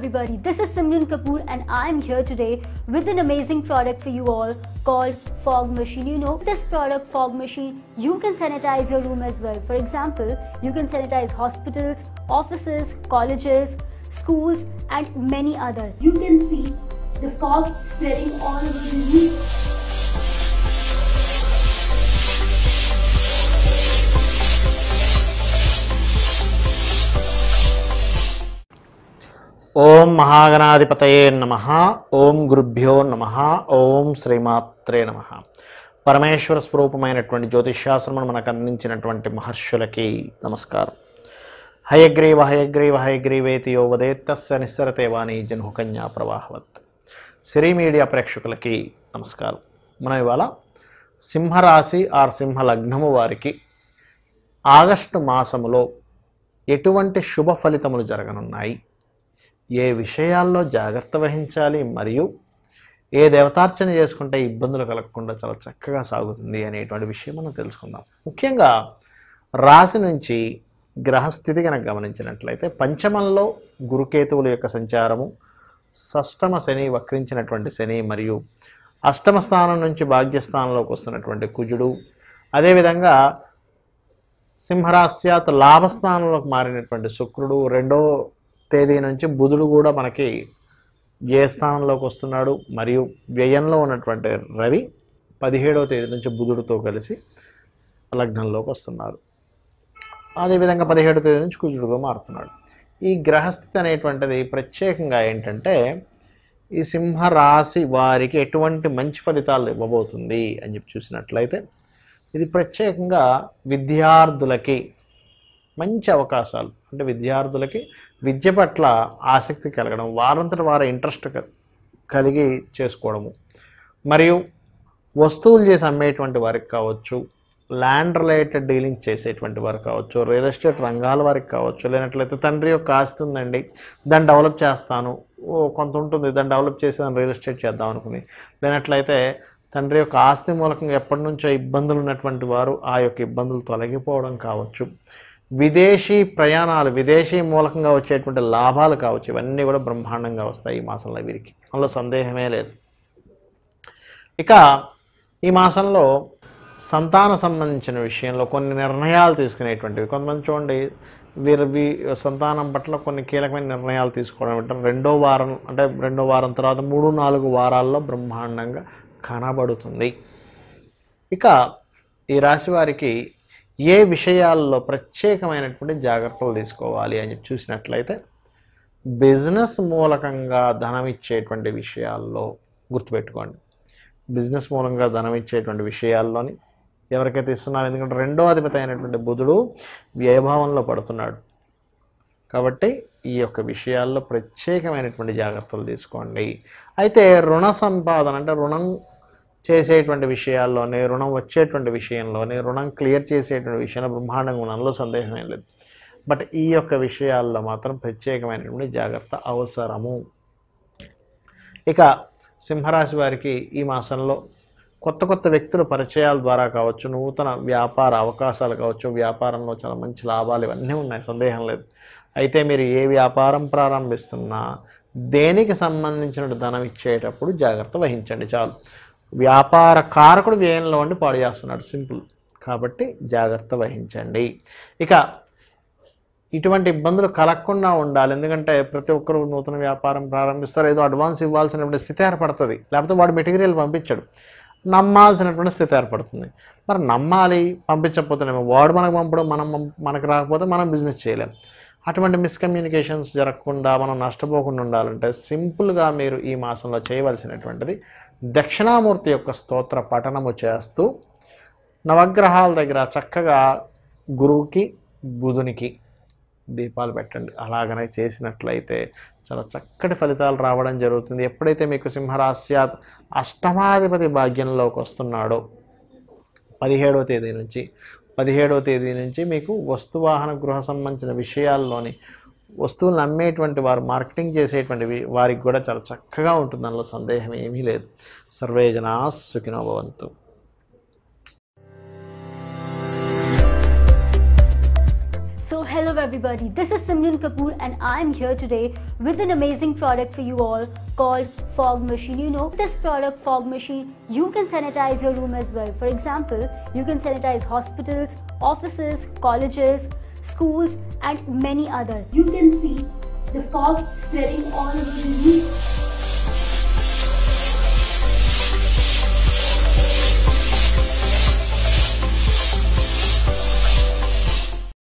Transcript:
everybody, this is Simran Kapoor and I'm here today with an amazing product for you all called Fog Machine. You know, this product Fog Machine, you can sanitize your room as well. For example, you can sanitize hospitals, offices, colleges, schools and many other. You can see the fog spreading all over the room. ఓం మహాగణాధిపతయే నమ ఓం గురుభ్యో నమ ఓం శ్రీమాత్రే నమ పరమేశ్వర స్వరూపమైనటువంటి జ్యోతిషాస్త్రమును మనకు అందించినటువంటి మహర్షులకి నమస్కారం హయగ్రీవ హయగ్రీవ హయగ్రీవేతి యో వదేత్తస్య నిస్సరతే వాణి జన్హుకన్యా ప్రవాహవత్ సిరీ మీడియా ప్రేక్షకులకి నమస్కారం మనం ఇవాళ సింహరాశి ఆర్ సింహ లగ్నము వారికి ఆగస్టు మాసములో ఎటువంటి శుభ ఫలితములు జరగనున్నాయి ఏ విషయాల్లో జాగ్రత్త వహించాలి మరియు ఏ దేవతార్చన చేసుకుంటే ఇబ్బందులు కలగకుండా చాలా చక్కగా సాగుతుంది అనేటువంటి విషయం మనం తెలుసుకుందాం ముఖ్యంగా రాశి నుంచి గ్రహస్థితి కనుక గమనించినట్లయితే పంచమంలో గురుకేతువుల యొక్క సంచారము షష్టమ శని వక్రించినటువంటి శని మరియు అష్టమ స్థానం నుంచి భాగ్యస్థానంలోకి వస్తున్నటువంటి కుజుడు అదేవిధంగా సింహరాశ్యాత్ లాభస్థానంలోకి మారినటువంటి శుక్రుడు రెండో తేదీ నుంచి బుధుడు కూడా మనకి ఏ స్థానంలోకి వస్తున్నాడు మరియు వ్యయంలో ఉన్నటువంటి రవి పదిహేడవ తేదీ నుంచి బుధుడితో కలిసి లగ్నంలోకి వస్తున్నారు అదేవిధంగా పదిహేడవ తేదీ నుంచి కుజుడుగా మారుతున్నాడు ఈ గ్రహస్థితి అనేటువంటిది ప్రత్యేకంగా ఏంటంటే ఈ సింహరాశి వారికి ఎటువంటి మంచి ఫలితాలు ఇవ్వబోతుంది అని చెప్పి చూసినట్లయితే ఇది ప్రత్యేకంగా విద్యార్థులకి మంచి అవకాశాలు అంటే విద్యార్థులకి విద్య పట్ల ఆసక్తి కలగడం వారంతటి వారి ఇంట్రెస్ట్ కలిగి చేసుకోవడము మరియు వస్తువులు చేసి అమ్మేటువంటి వారికి కావచ్చు ల్యాండ్ రిలేటెడ్ డీలింగ్ చేసేటువంటి వారు కావచ్చు రియల్ ఎస్టేట్ రంగాల వారికి కావచ్చు లేనట్లయితే తండ్రి యొక్క ఆస్తి ఉందండి దాన్ని డెవలప్ చేస్తాను కొంత ఉంటుంది దాన్ని డెవలప్ చేసి దాన్ని రియల్ ఎస్టేట్ చేద్దాం అనుకుని లేనట్లయితే తండ్రి యొక్క ఆస్తి మూలకంగా ఎప్పటి నుంచో ఇబ్బందులు ఉన్నటువంటి వారు ఆ యొక్క ఇబ్బందులు తొలగిపోవడం కావచ్చు విదేశీ ప్రయాణాలు విదేశీ మూలకంగా వచ్చేటువంటి లాభాలు కావచ్చు ఇవన్నీ కూడా బ్రహ్మాండంగా వస్తాయి ఈ మాసంలో వీరికి అందులో సందేహమే లేదు ఇక ఈ మాసంలో సంతాన సంబంధించిన విషయంలో కొన్ని నిర్ణయాలు తీసుకునేటువంటివి కొంతమంది చూడండి వీరి సంతానం పట్ల కొన్ని కీలకమైన నిర్ణయాలు తీసుకోవడం రెండో వారం అంటే రెండో వారం తర్వాత మూడు నాలుగు వారాల్లో బ్రహ్మాండంగా కనబడుతుంది ఇక ఈ రాశి వారికి ఏ విషయాల్లో ప్రత్యేకమైనటువంటి జాగ్రత్తలు తీసుకోవాలి అని చెప్పి చూసినట్లయితే బిజినెస్ మూలకంగా ధనం ఇచ్చేటువంటి విషయాల్లో గుర్తుపెట్టుకోండి బిజినెస్ మూలంగా ధనం ఇచ్చేటువంటి విషయాల్లోని ఎవరికైతే ఇస్తున్నారు ఎందుకంటే రెండో అధిపతి అయినటువంటి బుధుడు వ్యయభావంలో పడుతున్నాడు కాబట్టి ఈ యొక్క విషయాల్లో ప్రత్యేకమైనటువంటి జాగ్రత్తలు తీసుకోండి అయితే రుణ సంపాదన అంటే రుణం చేసేటువంటి విషయాల్లోనే రుణం వచ్చేటువంటి విషయంలోనే రుణం క్లియర్ చేసేటువంటి విషయంలో బ్రహ్మాండ గుణంలో సందేహం ఏం లేదు బట్ ఈ యొక్క విషయాల్లో మాత్రం ప్రత్యేకమైనటువంటి జాగ్రత్త అవసరము ఇక సింహరాశి వారికి ఈ మాసంలో కొత్త కొత్త వ్యక్తుల పరిచయాల ద్వారా కావచ్చు నూతన వ్యాపార అవకాశాలు కావచ్చు వ్యాపారంలో చాలా మంచి లాభాలు ఇవన్నీ ఉన్నాయి సందేహం లేదు అయితే మీరు ఏ వ్యాపారం ప్రారంభిస్తున్నా దేనికి సంబంధించిన ధనం ఇచ్చేటప్పుడు జాగ్రత్త వహించండి చాలు వ్యాపార కారకుడు వ్యయంలో ఉండి పాడు చేస్తున్నాడు సింపుల్ కాబట్టి జాగ్రత్త వహించండి ఇక ఇటువంటి ఇబ్బందులు కలగకుండా ఉండాలి ఎందుకంటే ప్రతి ఒక్కరు నూతన వ్యాపారం ప్రారంభిస్తారు ఏదో అడ్వాన్స్ ఇవ్వాల్సినటువంటి స్థితి ఏర్పడుతుంది లేకపోతే వాడు మెటీరియల్ పంపించాడు నమ్మాల్సినటువంటి స్థితి ఏర్పడుతుంది మరి నమ్మాలి పంపించకపోతేనేమో వాడు మనకు పంపడం మనం మనకు రాకపోతే మనం బిజినెస్ చేయలేం అటువంటి మిస్కమ్యూనికేషన్స్ జరగకుండా మనం నష్టపోకుండా ఉండాలంటే సింపుల్గా మీరు ఈ మాసంలో చేయవలసినటువంటిది దక్షిణామూర్తి యొక్క స్తోత్ర పఠనము చేస్తూ నవగ్రహాల దగ్గర చక్కగా గురువుకి బుధునికి దీపాలు పెట్టండి అలాగనే చేసినట్లయితే చాలా చక్కటి ఫలితాలు రావడం జరుగుతుంది ఎప్పుడైతే మీకు సింహరాస్యాత్ అష్టమాధిపతి భాగ్యంలోకి వస్తున్నాడో పదిహేడో తేదీ నుంచి పదిహేడవ తేదీ నుంచి మీకు వస్తువాహన గృహ సంబంధించిన విషయాల్లోని వస్తువులను అమ్మేటువంటి వారు మార్కెటింగ్ చేసేటువంటి వారికి కూడా చాలా చక్కగా ఉంటుంది అందులో సందేహం ఏమీ లేదు సర్వేజనా సుఖినోభవంతు everybody, this is Simran Kapoor and I'm here today with an amazing product for you all called Fog Machine. You know, this product Fog Machine, you can sanitize your room as well. For example, you can sanitize hospitals, offices, colleges, schools and many other. You can see the fog spreading all over the room